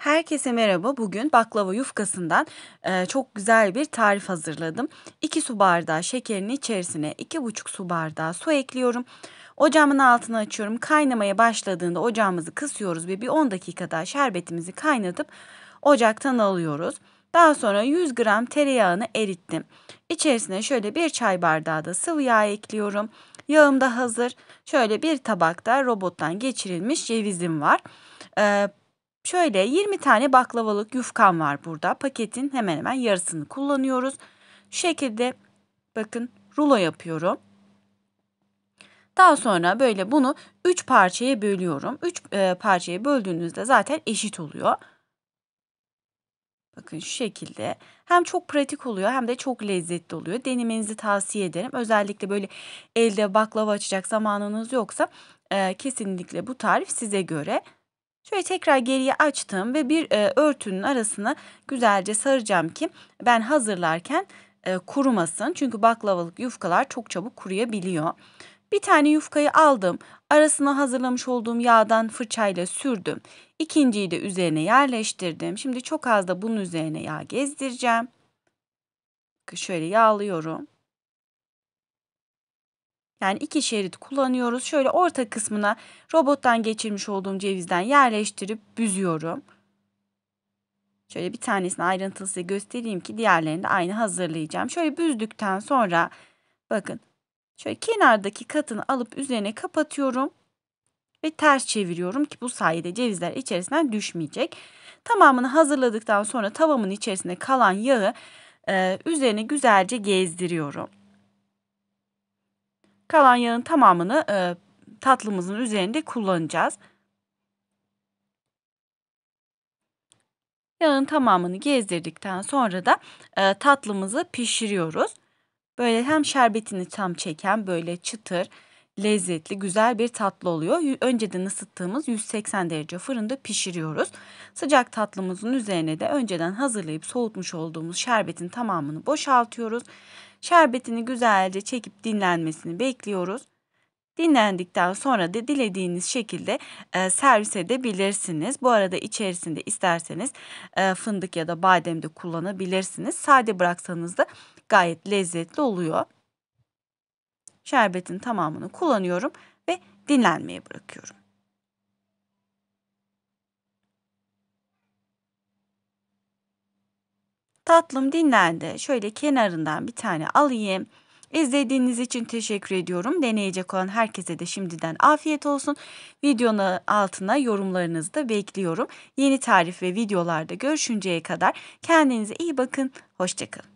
Herkese merhaba. Bugün baklava yufkasından e, çok güzel bir tarif hazırladım. 2 su bardağı şekerin içerisine 2,5 su bardağı su ekliyorum. Ocağımın altını açıyorum. Kaynamaya başladığında ocağımızı kısıyoruz ve bir 10 dakika daha şerbetimizi kaynatıp ocaktan alıyoruz. Daha sonra 100 gram tereyağını erittim. İçerisine şöyle bir çay bardağı da sıvı yağ ekliyorum. Yağım da hazır. Şöyle bir tabakta robottan geçirilmiş cevizim var. Ee, Şöyle 20 tane baklavalık yufkam var burada. Paketin hemen hemen yarısını kullanıyoruz. Şu şekilde bakın rulo yapıyorum. Daha sonra böyle bunu 3 parçaya bölüyorum. 3 e, parçaya böldüğünüzde zaten eşit oluyor. Bakın şu şekilde. Hem çok pratik oluyor hem de çok lezzetli oluyor. Denemenizi tavsiye ederim. Özellikle böyle elde baklava açacak zamanınız yoksa e, kesinlikle bu tarif size göre. Şöyle tekrar geriye açtım ve bir e, örtünün arasına güzelce saracağım ki ben hazırlarken e, kurumasın. Çünkü baklavalık yufkalar çok çabuk kuruyabiliyor. Bir tane yufkayı aldım. Arasına hazırlamış olduğum yağdan fırçayla sürdüm. İkinciyi de üzerine yerleştirdim. Şimdi çok az da bunun üzerine yağ gezdireceğim. Şöyle yağlıyorum. Yani iki şerit kullanıyoruz. Şöyle orta kısmına robottan geçirmiş olduğum cevizden yerleştirip büzüyorum. Şöyle bir tanesini ayrıntılı size göstereyim ki diğerlerini de aynı hazırlayacağım. Şöyle büzdükten sonra bakın şöyle kenardaki katını alıp üzerine kapatıyorum ve ters çeviriyorum ki bu sayede cevizler içerisinden düşmeyecek. Tamamını hazırladıktan sonra tavamın içerisinde kalan yağı e, üzerine güzelce gezdiriyorum. Kalan yağın tamamını e, tatlımızın üzerinde kullanacağız. Yağın tamamını gezdirdikten sonra da e, tatlımızı pişiriyoruz. Böyle hem şerbetini tam çeken böyle çıtır, lezzetli, güzel bir tatlı oluyor. Önceden ısıttığımız 180 derece fırında pişiriyoruz. Sıcak tatlımızın üzerine de önceden hazırlayıp soğutmuş olduğumuz şerbetin tamamını boşaltıyoruz Şerbetini güzelce çekip dinlenmesini bekliyoruz. Dinlendikten sonra da dilediğiniz şekilde e, servis edebilirsiniz. Bu arada içerisinde isterseniz e, fındık ya da badem de kullanabilirsiniz. Sade bıraksanız da gayet lezzetli oluyor. Şerbetin tamamını kullanıyorum ve dinlenmeye bırakıyorum. Tatlım dinlendi. Şöyle kenarından bir tane alayım. İzlediğiniz için teşekkür ediyorum. Deneyecek olan herkese de şimdiden afiyet olsun. Videonun altına yorumlarınızı da bekliyorum. Yeni tarif ve videolarda görüşünceye kadar kendinize iyi bakın. Hoşçakalın.